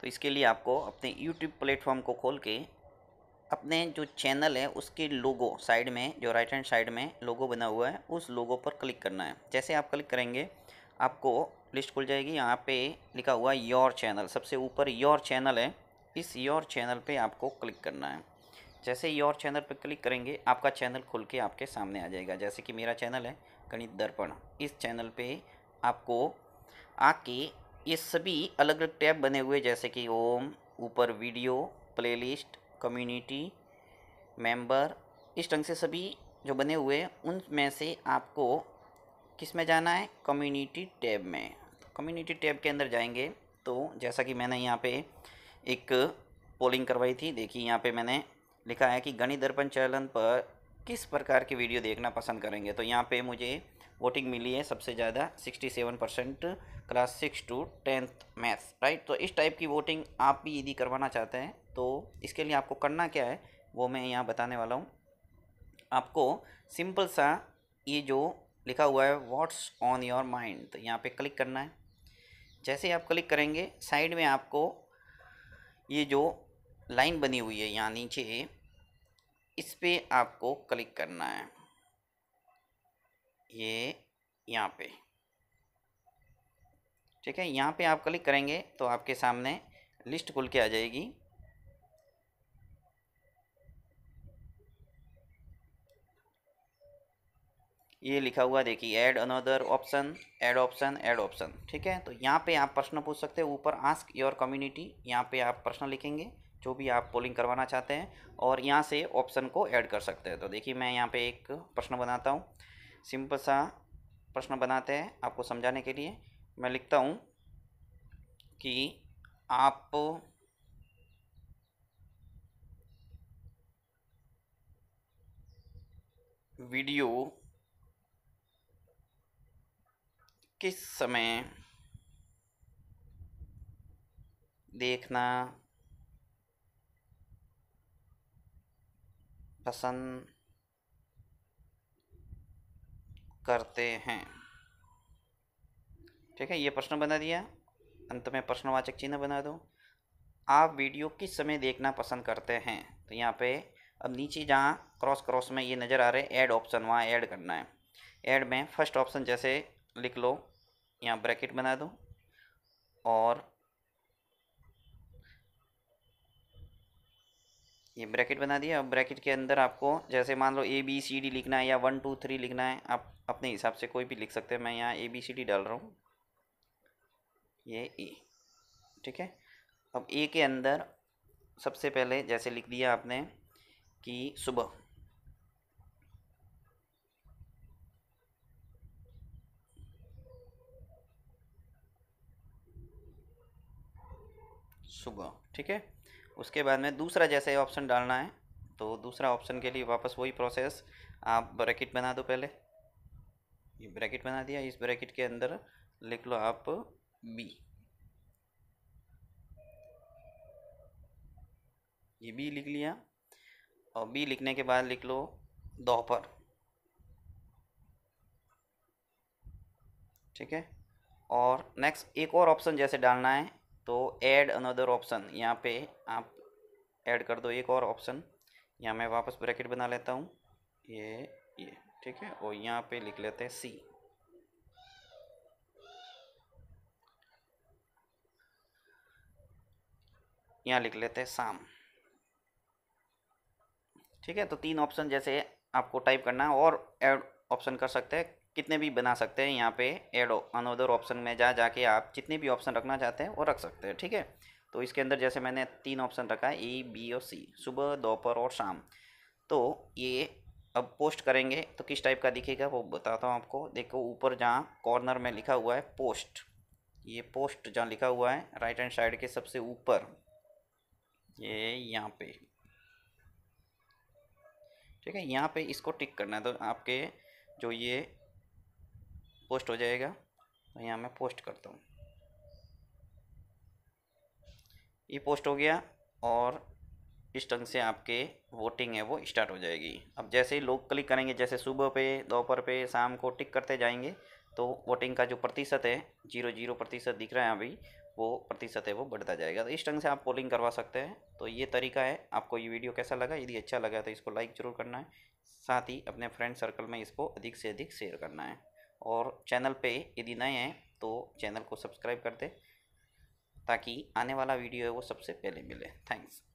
तो इसके लिए आपको अपने यूट्यूब प्लेटफॉर्म को खोल के अपने जो चैनल है उसके लोगो साइड में जो राइट हैंड साइड में लोगो बना हुआ है उस लोगो पर क्लिक करना है जैसे आप क्लिक करेंगे आपको लिस्ट खुल जाएगी यहाँ पे लिखा हुआ योर चैनल सबसे ऊपर योर चैनल है इस योर चैनल पे आपको क्लिक करना है जैसे योर चैनल पर क्लिक करेंगे आपका चैनल खुल के आपके सामने आ जाएगा जैसे कि मेरा चैनल है गणित दर्पण इस चैनल पे आपको आके ये सभी अलग अलग टैब बने हुए जैसे कि ओम ऊपर वीडियो प्लेलिस्ट कम्युनिटी मेंबर इस ढंग से सभी जो बने हुए हैं उनमें से आपको किस में जाना है कम्युनिटी टैब में कम्युनिटी टैब के अंदर जाएंगे तो जैसा कि मैंने यहाँ पे एक पोलिंग करवाई थी देखिए यहाँ पे मैंने लिखा है कि गणित दर्पण चैनल पर किस प्रकार की वीडियो देखना पसंद करेंगे तो यहाँ पर मुझे वोटिंग मिली है सबसे ज़्यादा 67 percent class six to tenth maths right तो इस टाइप की वोटिंग आप भी यदि करवाना चाहते हैं तो इसके लिए आपको करना क्या है वो मैं यहाँ बताने वाला हूँ आपको सिंपल सा ये जो लिखा हुआ है व्हाट्स ऑन योर माइंड तो यहाँ पे क्लिक करना है जैसे आप क्लिक करेंगे साइड में आपको ये जो लाइन बनी हुई है यहाँ नीचे इस पर आपको क्लिक करना है ये यहाँ पे ठीक है यहाँ पे आप क्लिक करेंगे तो आपके सामने लिस्ट खुल के आ जाएगी ये लिखा हुआ देखिए add another option add option add option ठीक है तो यहाँ पे आप प्रश्न पूछ सकते हैं ऊपर आस्क योर कम्युनिटी यहाँ पे आप प्रश्न लिखेंगे जो भी आप पोलिंग करवाना चाहते हैं और यहाँ से ऑप्शन को ऐड कर सकते हैं तो देखिए मैं यहाँ पे एक प्रश्न बनाता हूँ सिंपल सा प्रश्न बनाते हैं आपको समझाने के लिए मैं लिखता हूँ कि आप वीडियो किस समय देखना पसंद करते हैं ठीक है ये प्रश्न बना दिया अंत में प्रश्नवाचक चिन्ह बना दो आप वीडियो किस समय देखना पसंद करते हैं तो यहाँ पे अब नीचे जहाँ क्रॉस क्रॉस में ये नज़र आ रहे हैं ऐड ऑप्शन वहाँ ऐड करना है ऐड में फर्स्ट ऑप्शन जैसे लिख लो यहाँ ब्रैकेट बना दो और ये ब्रैकेट बना दिया अब ब्रैकेट के अंदर आपको जैसे मान लो ए बी सी डी लिखना है या वन टू थ्री लिखना है आप अपने हिसाब से कोई भी लिख सकते हैं मैं यहाँ ए बी सी डी डाल रहा हूँ ये ए ठीक है अब ए के अंदर सबसे पहले जैसे लिख दिया आपने कि सुबह सुबह ठीक है उसके बाद में दूसरा जैसे ऑप्शन डालना है तो दूसरा ऑप्शन के लिए वापस वही प्रोसेस आप ब्रैकेट बना दो पहले ये ब्रैकेट बना दिया इस ब्रैकेट के अंदर लिख लो आप बी ये बी लिख लिया और बी लिखने के बाद लिख लो दोपहर ठीक है और नेक्स्ट एक और ऑप्शन जैसे डालना है तो ऐड अनदर ऑप्शन यहाँ पे आप ऐड कर दो एक और ऑप्शन यहाँ मैं वापस ब्रैकेट बना लेता हूँ ये ये ठीक है और यहाँ पे लिख लेते हैं सी यहाँ लिख लेते हैं साम ठीक है तो तीन ऑप्शन जैसे आपको टाइप करना है और ऐड ऑप्शन कर सकते हैं कितने भी बना सकते हैं यहाँ पे एड अनोदर ऑप्शन में जा जाके आप जितने भी ऑप्शन रखना चाहते हैं वो रख सकते हैं ठीक है तो इसके अंदर जैसे मैंने तीन ऑप्शन रखा है ई बी और सी सुबह दोपहर और शाम तो ये अब पोस्ट करेंगे तो किस टाइप का दिखेगा वो बताता हूँ आपको देखो ऊपर जहाँ कॉर्नर में लिखा हुआ है पोस्ट ये पोस्ट जहाँ लिखा हुआ है राइट हैंड साइड के सबसे ऊपर ये यहाँ पे ठीक है यहाँ पे इसको टिक करना है तो आपके जो ये पोस्ट हो जाएगा तो यहाँ मैं पोस्ट करता हूँ ये पोस्ट हो गया और इस ढंग से आपके वोटिंग है वो स्टार्ट हो जाएगी अब जैसे ही लोग क्लिक करेंगे जैसे सुबह पे दोपहर पे शाम को टिक करते जाएंगे तो वोटिंग का जो प्रतिशत है जीरो जीरो प्रतिशत दिख रहा है अभी वो प्रतिशत है वो बढ़ता जाएगा तो इस ढंग से आप पोलिंग करवा सकते हैं तो ये तरीका है आपको ये वीडियो कैसा लगा यदि अच्छा लगा तो इसको लाइक ज़रूर करना है साथ ही अपने फ्रेंड सर्कल में इसको अधिक से अधिक शेयर करना है और चैनल पे यदि नए हैं तो चैनल को सब्सक्राइब कर दे ताकि आने वाला वीडियो है वो सबसे पहले मिले थैंक्स